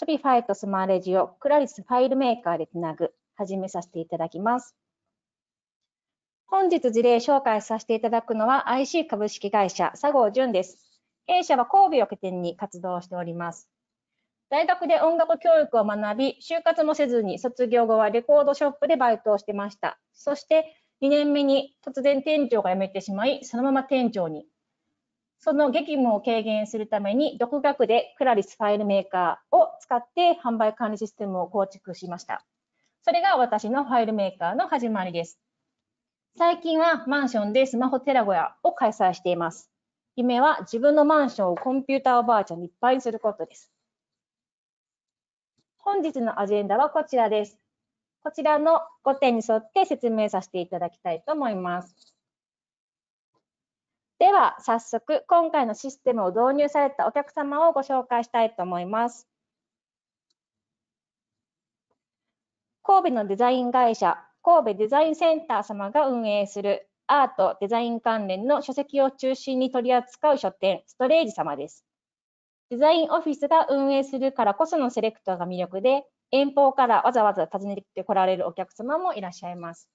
s h o ファイ y とスマレジをクラリスファイルメーカーでつなぐ、始めさせていただきます。本日事例紹介させていただくのは IC 株式会社佐合淳です。弊社は神戸を拠点に活動しております。大学で音楽教育を学び、就活もせずに卒業後はレコードショップでバイトをしてました。そして2年目に突然店長が辞めてしまい、そのまま店長に。その激務を軽減するために、独学でクラリスファイルメーカーを使って販売管理システムを構築しました。それが私のファイルメーカーの始まりです。最近はマンションでスマホテラゴヤを開催しています。夢は自分のマンションをコンピューターバーちゃんにいっぱいにすることです。本日のアジェンダはこちらです。こちらの5点に沿って説明させていただきたいと思います。では早速今回のシステムを導入されたお客様をご紹介したいと思います。神戸のデザイン会社神戸デザインセンター様が運営するアート・デザイン関連の書籍を中心に取り扱う書店ストレージ様です。デザインオフィスが運営するからこそのセレクトが魅力で遠方からわざわざ訪ねてこられるお客様もいらっしゃいます。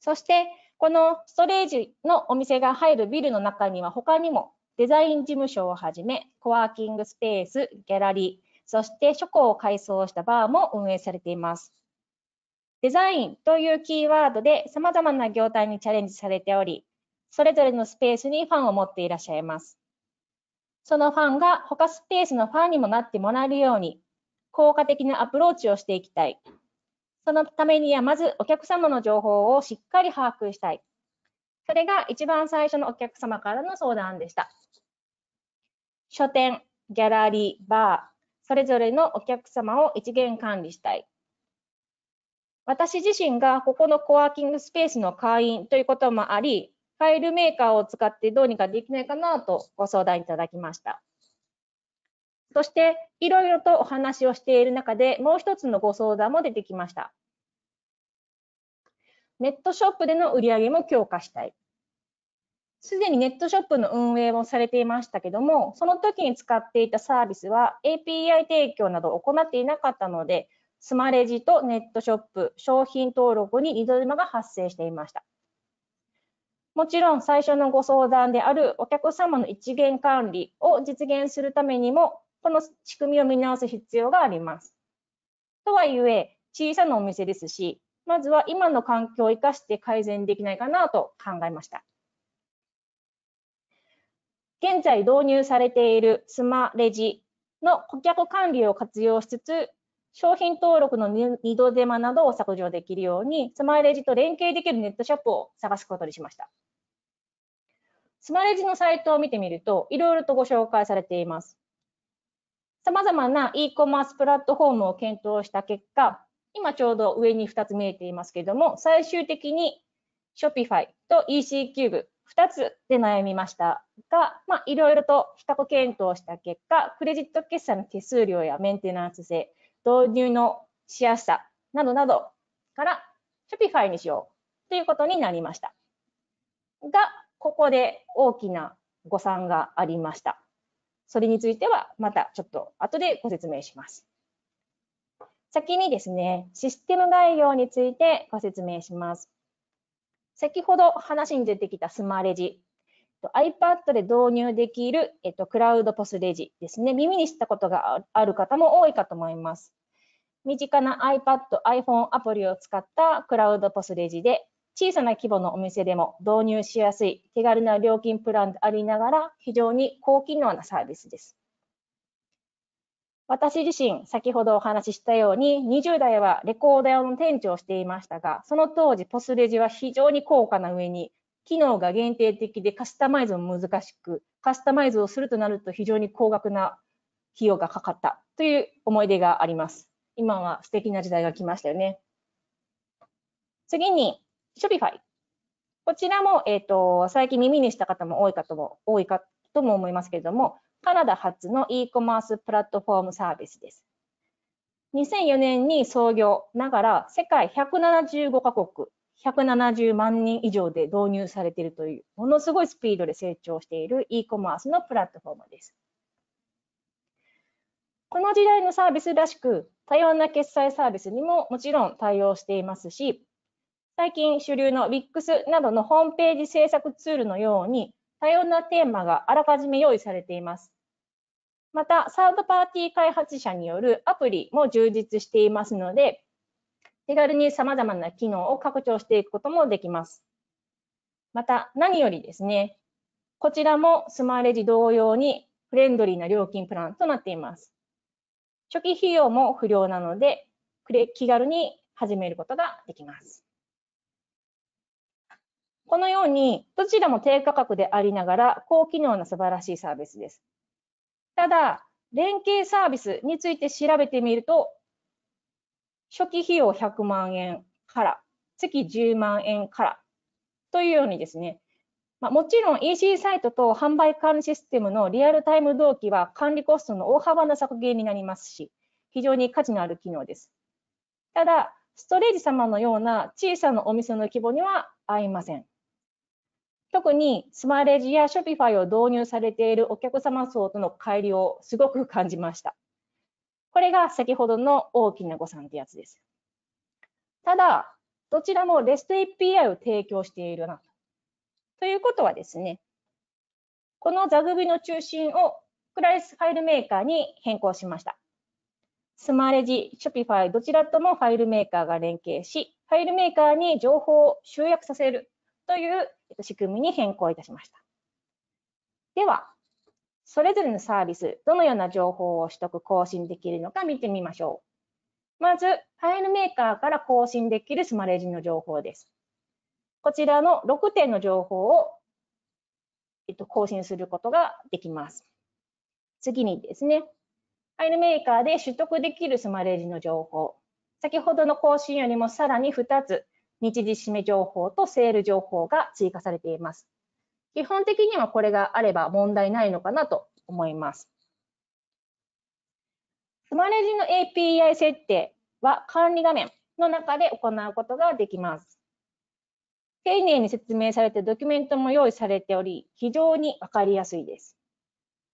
そしてこのストレージのお店が入るビルの中には他にもデザイン事務所をはじめ、コワーキングスペース、ギャラリー、そして書庫を改装したバーも運営されています。デザインというキーワードで様々な業態にチャレンジされており、それぞれのスペースにファンを持っていらっしゃいます。そのファンが他スペースのファンにもなってもらえるように、効果的なアプローチをしていきたいそのためにはまずお客様の情報をしっかり把握したい。それが一番最初のお客様からの相談でした。書店、ギャラリー、バー、それぞれのお客様を一元管理したい。私自身がここのコワーキングスペースの会員ということもあり、ファイルメーカーを使ってどうにかできないかなとご相談いただきました。そして、いろいろとお話をしている中で、もう一つのご相談も出てきました。ネットショップでの売り上げも強化したい。すでにネットショップの運営もされていましたけども、その時に使っていたサービスは API 提供などを行っていなかったので、スマレジとネットショップ、商品登録に二度ルマが発生していました。もちろん最初のご相談であるお客様の一元管理を実現するためにもこの仕組みを見直す必要があります。とはいえ、小さなお店ですし、まずは今の環境を生かして改善できないかなと考えました。現在導入されているスマレジの顧客管理を活用しつつ、商品登録の二度手間などを削除できるように、スマレジと連携できるネットショップを探すことにしました。スマレジのサイトを見てみると、いろいろとご紹介されています。さまざまな e コマースプラットフォームを検討した結果、今ちょうど上に2つ見えていますけれども、最終的に Shopify と EC キューブ2つで悩みましたが、まあ、いろいろと比較検討した結果、クレジット決済の手数料やメンテナンス性、導入のしやすさなどなどから Shopify にしようということになりました。が、ここで大きな誤算がありました。それについてはまたちょっと後でご説明します。先にですね、システム概要についてご説明します。先ほど話に出てきたスマレジ iPad で導入できる、えっと、クラウドポスレジですね。耳にしたことがある方も多いかと思います。身近な iPad、iPhone アプリを使ったクラウドポスレジで、小さな規模のお店でも導入しやすい手軽な料金プランでありながら非常に高機能なサービスです。私自身、先ほどお話ししたように、20代はレコーダーの店長をしていましたが、その当時、ポスレジは非常に高価な上に、機能が限定的でカスタマイズも難しく、カスタマイズをするとなると非常に高額な費用がかかったという思い出があります。今は素敵な時代が来ましたよね。次に、Shopify。こちらも、えっ、ー、と、最近耳にした方も多いかとも、多いかとも思いますけれども、カナダ発の e コマースプラットフォームサービスです。2004年に創業ながら、世界175カ国、170万人以上で導入されているという、ものすごいスピードで成長している e コマースのプラットフォームです。この時代のサービスらしく、多様な決済サービスにももちろん対応していますし、最近主流の WIX などのホームページ制作ツールのように多様なテーマがあらかじめ用意されています。また、サードパーティー開発者によるアプリも充実していますので、手軽に様々な機能を拡張していくこともできます。また、何よりですね、こちらもスマーレジ同様にフレンドリーな料金プランとなっています。初期費用も不良なので、気軽に始めることができます。このように、どちらも低価格でありながら、高機能な素晴らしいサービスです。ただ、連携サービスについて調べてみると、初期費用100万円から、月10万円からというようにですね、まあ、もちろん EC サイトと販売管理システムのリアルタイム同期は管理コストの大幅な削減になりますし、非常に価値のある機能です。ただ、ストレージ様のような小さなお店の規模には合いません。特にスマレジやショピファイを導入されているお客様層との乖離をすごく感じました。これが先ほどの大きな誤算ってやつです。ただ、どちらも REST API を提供しているな。ということはですね、この座組の中心をクライスファイルメーカーに変更しました。スマレジ、ショピファイ、どちらともファイルメーカーが連携し、ファイルメーカーに情報を集約させるという仕組みに変更いたしました。では、それぞれのサービス、どのような情報を取得、更新できるのか見てみましょう。まず、ファイルメーカーから更新できるスマレジの情報です。こちらの6点の情報を、えっと、更新することができます。次にですね、ファイルメーカーで取得できるスマレジの情報。先ほどの更新よりもさらに2つ日時締め情報とセール情報が追加されています。基本的にはこれがあれば問題ないのかなと思います。スマレジの API 設定は管理画面の中で行うことができます。丁寧に説明されてドキュメントも用意されており、非常にわかりやすいです。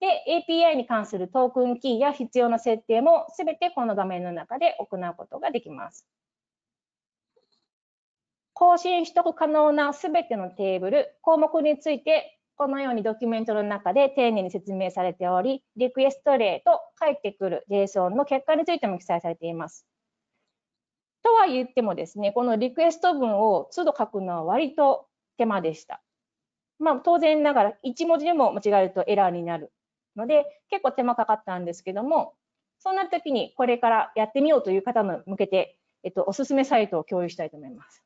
で、API に関するトークンキーや必要な設定もすべてこの画面の中で行うことができます。更新取得可能なすべてのテーブル、項目について、このようにドキュメントの中で丁寧に説明されており、リクエスト例と返ってくる JSON の結果についても記載されています。とは言ってもですね、このリクエスト文を都度書くのは割と手間でした。まあ、当然ながら1文字でも間違えるとエラーになるので、結構手間かかったんですけども、そんな時にこれからやってみようという方の向けて、えっと、おすすめサイトを共有したいと思います。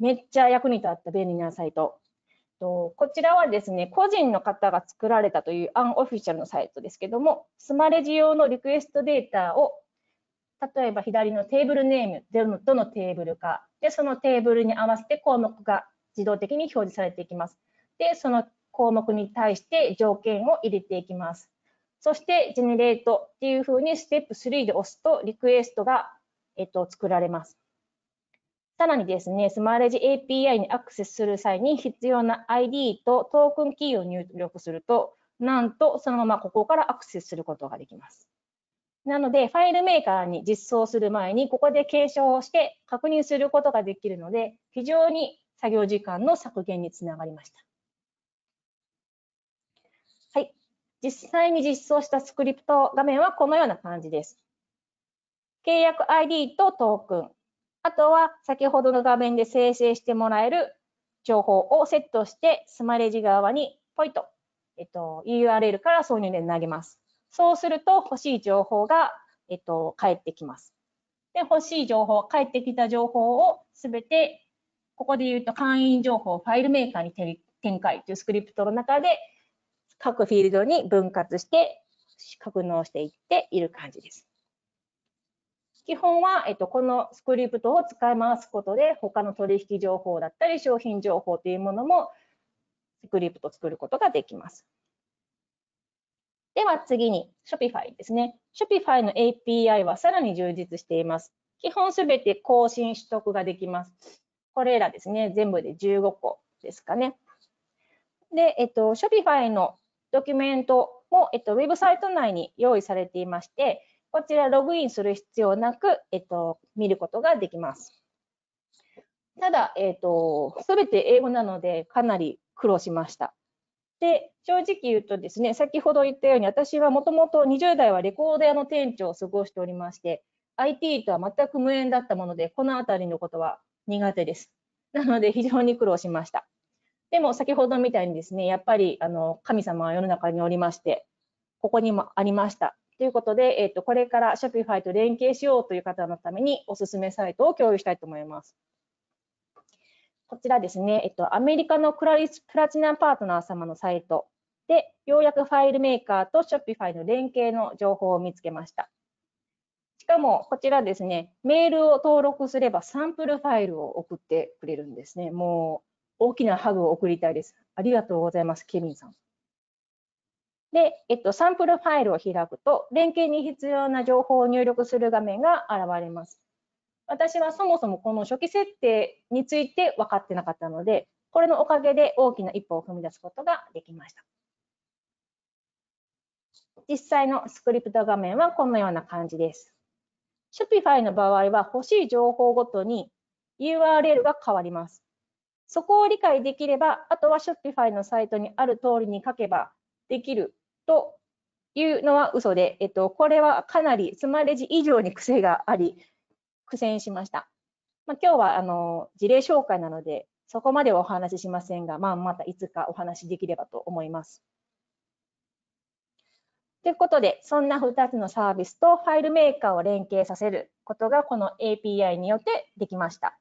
めっちゃ役に立った便利なサイト。こちらはですね、個人の方が作られたというアンオフィシャルのサイトですけども、スマレジ用のリクエストデータを、例えば左のテーブルネーム、どのどのテーブルか、で、そのテーブルに合わせて項目が自動的に表示されていきます。で、その項目に対して条件を入れていきます。そして、ジェネレートっていうふうにステップ3で押すと、リクエストが、えっと、作られます。さらにですね、スマレジ API にアクセスする際に必要な ID とトークンキーを入力すると、なんとそのままここからアクセスすることができます。なので、ファイルメーカーに実装する前に、ここで検証をして確認することができるので、非常に作業時間の削減につながりました。はい。実際に実装したスクリプト画面はこのような感じです。契約 ID とトークン、あとは先ほどの画面で生成してもらえる情報をセットして、スマレジ側にポイと、えっと、URL から挿入で投げます。そうすると欲しい情報が、えっと、返ってきます。で、欲しい情報、返ってきた情報をすべて、ここで言うと会員情報、ファイルメーカーに展開というスクリプトの中で、各フィールドに分割して、格納していっている感じです。基本は、えっと、このスクリプトを使い回すことで、他の取引情報だったり、商品情報というものも、スクリプトを作ることができます。では次に Shopify ですね。Shopify の API はさらに充実しています。基本すべて更新取得ができます。これらですね、全部で15個ですかね。で、えっと、Shopify のドキュメントも、えっと、ウェブサイト内に用意されていまして、こちらログインする必要なく、えっと、見ることができます。ただ、えっと、すべて英語なので、かなり苦労しました。で、正直言うとですね、先ほど言ったように、私はもともと20代はレコード屋の店長を過ごしておりまして、IT とは全く無縁だったもので、このあたりのことは苦手です。なので、非常に苦労しました。でも、先ほどみたいにですね、やっぱり、あの、神様は世の中におりまして、ここにもありました。ということで、えっ、と、これから Shopify と連携しようという方のためにおすすめサイトを共有したいと思います。こちらですね、えっと、アメリカのクラリスプラチナパートナー様のサイトで、ようやくファイルメーカーと Shopify の連携の情報を見つけました。しかも、こちらですね、メールを登録すればサンプルファイルを送ってくれるんですね。もう、大きなハグを送りたいです。ありがとうございます、ケミンさん。で、えっと、サンプルファイルを開くと、連携に必要な情報を入力する画面が現れます。私はそもそもこの初期設定について分かってなかったので、これのおかげで大きな一歩を踏み出すことができました。実際のスクリプト画面はこのような感じです。Shopify の場合は欲しい情報ごとに URL が変わります。そこを理解できれば、あとは Shopify のサイトにある通りに書けばできるというのは嘘で、えっと、これはかなりスマレジ以上に癖があり、苦戦しました。まあ、今日はあの事例紹介なので、そこまではお話ししませんが、まあ、またいつかお話しできればと思います。ということで、そんな2つのサービスとファイルメーカーを連携させることが、この API によってできました。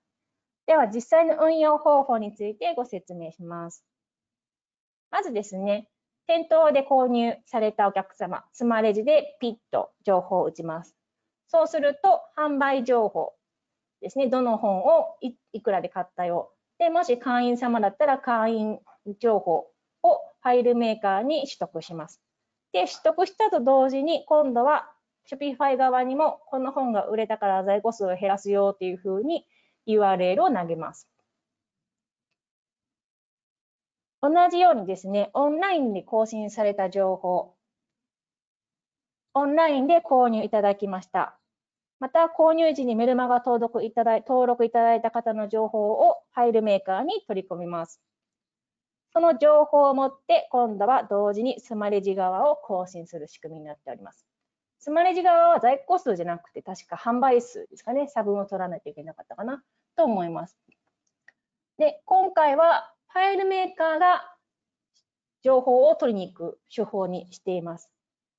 では、実際の運用方法についてご説明します。まずですね、店頭で購入されたお客様、スマレジでピッと情報を打ちます。そうすると、販売情報ですね、どの本をいくらで買ったよ。で、もし会員様だったら会員情報をファイルメーカーに取得します。で、取得したと同時に、今度は Shopify 側にも、この本が売れたから在庫数を減らすよというふうに URL を投げます。同じようにですね、オンラインで更新された情報、オンラインで購入いただきました。また、購入時にメルマガ登録いただい登録いただいた方の情報をファイルメーカーに取り込みます。その情報を持って、今度は同時にスマレジ側を更新する仕組みになっております。スマレジ側は在庫数じゃなくて、確か販売数ですかね、差分を取らないといけなかったかなと思います。で、今回はファイルメーカーが情報を取りに行く手法にしています。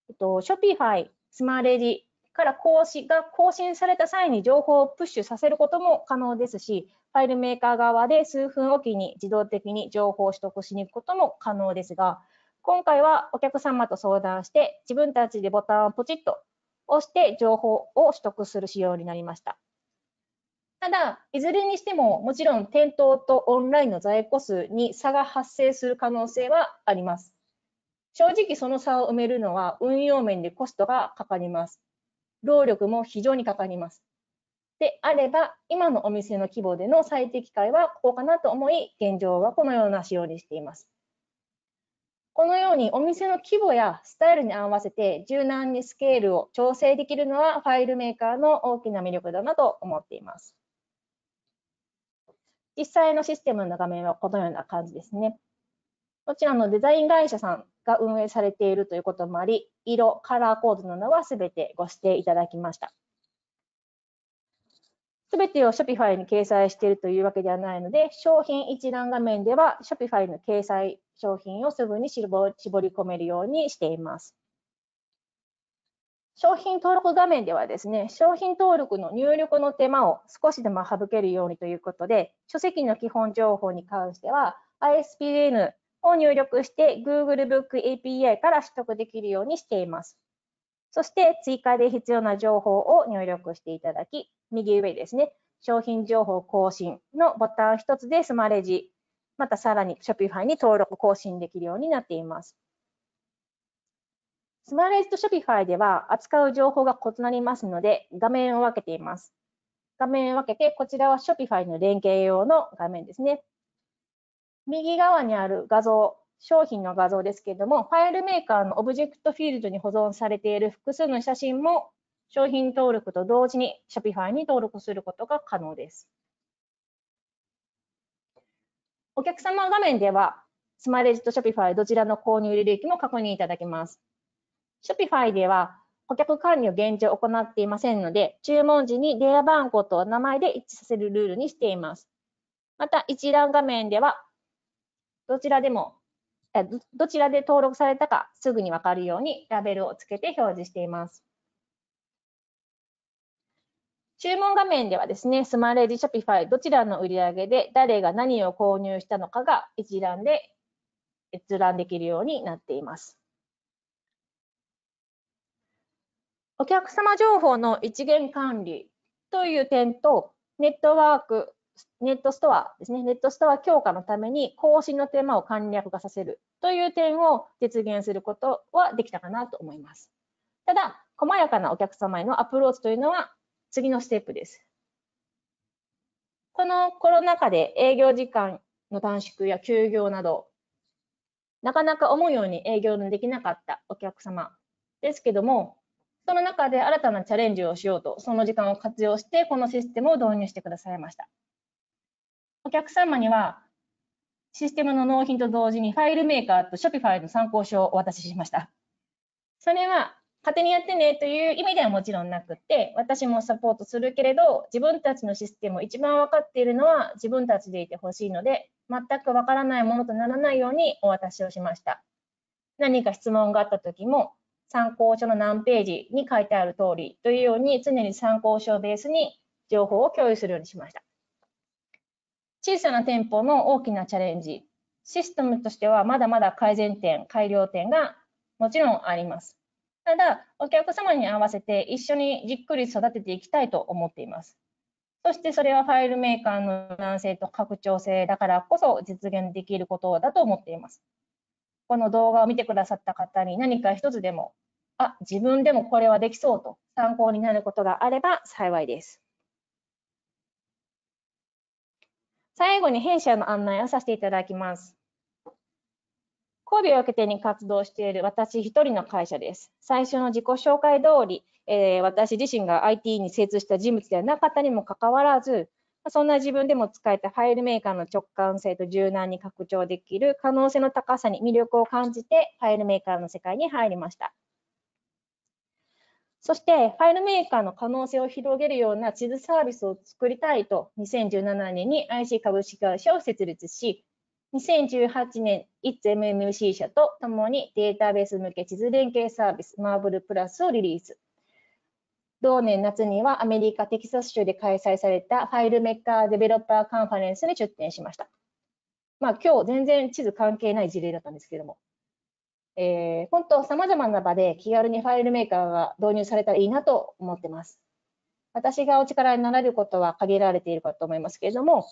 えっと、Shopify、スマレジから更新が更新された際に情報をプッシュさせることも可能ですし、ファイルメーカー側で数分おきに自動的に情報を取得しに行くことも可能ですが、今回はお客様と相談して自分たちでボタンをポチッと押して情報を取得する仕様になりました。ただ、いずれにしても、もちろん店頭とオンラインの在庫数に差が発生する可能性はあります。正直その差を埋めるのは運用面でコストがかかります。労力も非常にかかります。であれば、今のお店の規模での最適解はここかなと思い、現状はこのような仕様にしています。このようにお店の規模やスタイルに合わせて柔軟にスケールを調整できるのはファイルメーカーの大きな魅力だなと思っています。実際のシステムの画面はこのような感じですね。もちろんのデザイン会社さんが運営されているということもあり、色、カラーコードなどはすべてご指定いただきました。すべてを Shopify に掲載しているというわけではないので、商品一覧画面では Shopify の掲載商品をすぐに絞り込めるようにしています。商品登録画面ではですね、商品登録の入力の手間を少しでも省けるようにということで、書籍の基本情報に関しては、ISPN を入力して Google Book API から取得できるようにしています。そして追加で必要な情報を入力していただき、右上ですね、商品情報更新のボタン1つでスマレジ、またさらに Shopify に登録更新できるようになっています。スマイライズと s h o p i では扱う情報が異なりますので、画面を分けています。画面を分けて、こちらはショピファイの連携用の画面ですね。右側にある画像、商品の画像ですけれども、ファイルメーカーのオブジェクトフィールドに保存されている複数の写真も商品登録と同時に Shopify に登録することが可能です。お客様画面では、スマレジと Shopify どちらの購入履歴も確認いただけます。Shopify では顧客管理を現状行っていませんので、注文時に電話番号と名前で一致させるルールにしています。また、一覧画面では、どちらでも、どちらで登録されたかすぐにわかるようにラベルをつけて表示しています。注文画面ではですね、スマレージ、ショピファイ、どちらの売り上げで誰が何を購入したのかが一覧で閲覧できるようになっています。お客様情報の一元管理という点と、ネットワーク、ネットストアですね、ネットストア強化のために更新の手間を簡略化させるという点を実現することはできたかなと思います。ただ、細やかなお客様へのアプローチというのは次のステップです。このコロナ禍で営業時間の短縮や休業など、なかなか思うように営業のできなかったお客様ですけども、その中で新たなチャレンジをしようと、その時間を活用して、このシステムを導入してくださいました。お客様には、システムの納品と同時にファイルメーカーとショピファイルの参考書をお渡ししました。それは勝手にやってねという意味ではもちろんなくて、私もサポートするけれど、自分たちのシステムを一番分かっているのは自分たちでいてほしいので、全く分からないものとならないようにお渡しをしました。何か質問があった時も、参考書の何ページに書いてある通りというように常に参考書をベースに情報を共有するようにしました。小さな店舗の大きなチャレンジ、システムとしてはまだまだ改善点、改良点がもちろんあります。ただ、お客様に合わせて一緒にじっくり育てていきたいと思っています。そしてそれはファイルメーカーの男性と拡張性だからこそ実現できることだと思っています。この動画を見てくださった方に何か一つでも、あ、自分でもこれはできそうと参考になることがあれば幸いです。最後に弊社の案内をさせていただきます。神戸を受けてに活動している私一人の会社です。最初の自己紹介通り、えー、私自身が IT に精通した人物ではなかったにもかかわらず、そんな自分でも使えたファイルメーカーの直感性と柔軟に拡張できる可能性の高さに魅力を感じてファイルメーカーの世界に入りました。そしてファイルメーカーの可能性を広げるような地図サービスを作りたいと2017年に IC 株式会社を設立し2018年 ITSMMC 社とともにデータベース向け地図連携サービス Marble プラスをリリース。同年夏にはアメリカ・テキサス州で開催されたファイルメーカーデベロッパーカンファレンスに出展しました。まあ、今日全然地図関係ない事例だったんですけども。えー、本当、様々な場で気軽にファイルメーカーが導入されたらいいなと思ってます。私がお力になれることは限られているかと思いますけれども、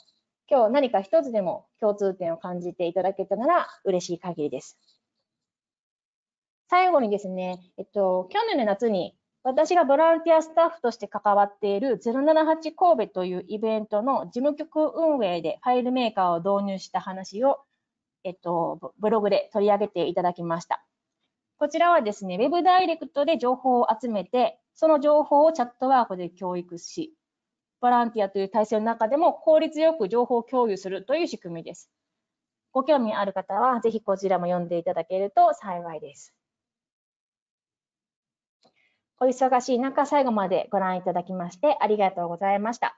今日何か一つでも共通点を感じていただけたなら嬉しい限りです。最後にですね、えっと、去年の夏に私がボランティアスタッフとして関わっている078神戸というイベントの事務局運営でファイルメーカーを導入した話を、えっと、ブログで取り上げていただきました。こちらはですね、Web ダイレクトで情報を集めて、その情報をチャットワークで教育し、ボランティアという体制の中でも効率よく情報共有するという仕組みです。ご興味ある方は、ぜひこちらも読んでいただけると幸いです。お忙しい中、最後までご覧いただきましてありがとうございました。